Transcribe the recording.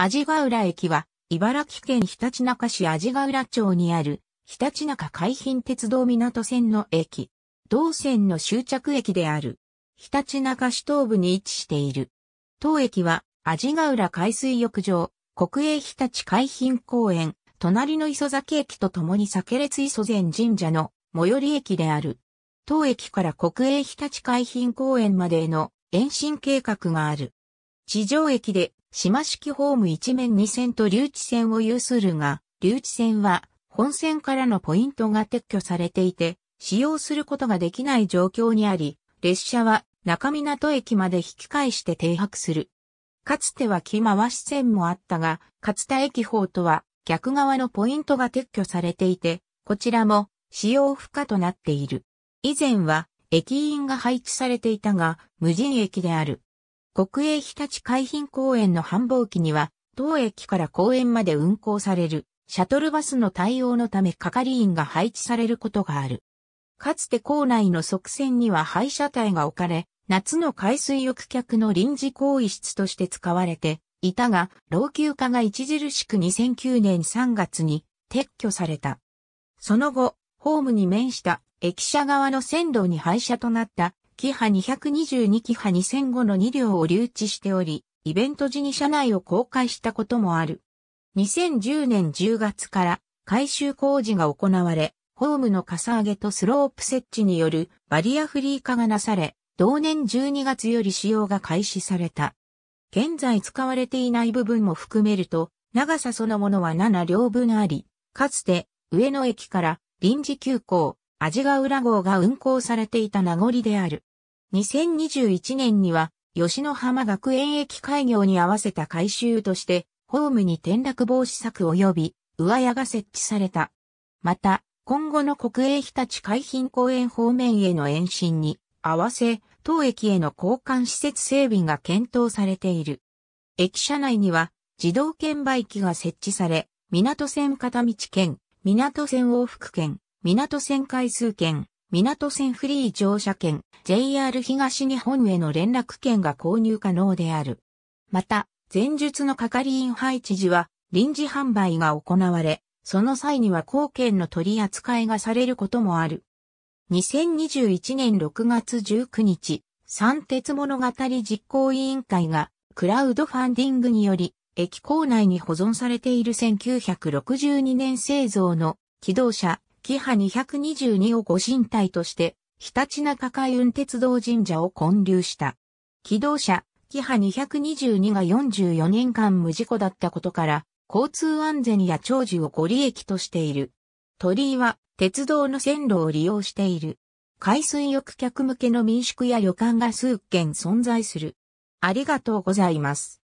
味ヶ浦駅は、茨城県ひたちなか市味ヶ浦町にある、ひたちなか海浜鉄道港線の駅。同線の終着駅である。ひたちなか市東部に位置している。当駅は、味ヶ浦海水浴場、国営ひたち海浜公園、隣の磯崎駅とともに酒列磯前神社の最寄り駅である。当駅から国営ひたち海浜公園までの延伸計画がある。地上駅で島式ホーム一面2線と留置線を有するが、留置線は本線からのポイントが撤去されていて、使用することができない状況にあり、列車は中港駅まで引き返して停泊する。かつては木回し線もあったが、勝田駅方とは逆側のポイントが撤去されていて、こちらも使用不可となっている。以前は駅員が配置されていたが、無人駅である。国営日立海浜公園の繁忙期には、当駅から公園まで運行される、シャトルバスの対応のため係員が配置されることがある。かつて校内の側線には廃車体が置かれ、夏の海水浴客の臨時行為室として使われていたが、老朽化が著しく2009年3月に撤去された。その後、ホームに面した駅舎側の線路に廃車となったキハ222キハ2005の2両を留置しており、イベント時に車内を公開したこともある。2010年10月から改修工事が行われ、ホームのかさ上げとスロープ設置によるバリアフリー化がなされ、同年12月より使用が開始された。現在使われていない部分も含めると、長さそのものは7両分あり、かつて上野駅から臨時急行、味ヶ浦号が運行されていた名残である。2021年には、吉野浜学園駅開業に合わせた改修として、ホームに転落防止策及び、上屋が設置された。また、今後の国営日立海浜公園方面への延伸に合わせ、当駅への交換施設整備が検討されている。駅舎内には自動券売機が設置され、港線片道券、港線往復券、港線回数券、港線フリー乗車券、JR 東日本への連絡券が購入可能である。また、前述の係員配置時は臨時販売が行われ、その際には後見の取り扱いがされることもある。2021年6月19日、三鉄物語実行委員会がクラウドファンディングにより、駅構内に保存されている1962年製造の機動車キハ222をご神体として、ひたちなか海運鉄道神社を建立した。機動車、キハ222が44年間無事故だったことから、交通安全や長寿をご利益としている。鳥居は、鉄道の線路を利用している。海水浴客向けの民宿や旅館が数軒存在する。ありがとうございます。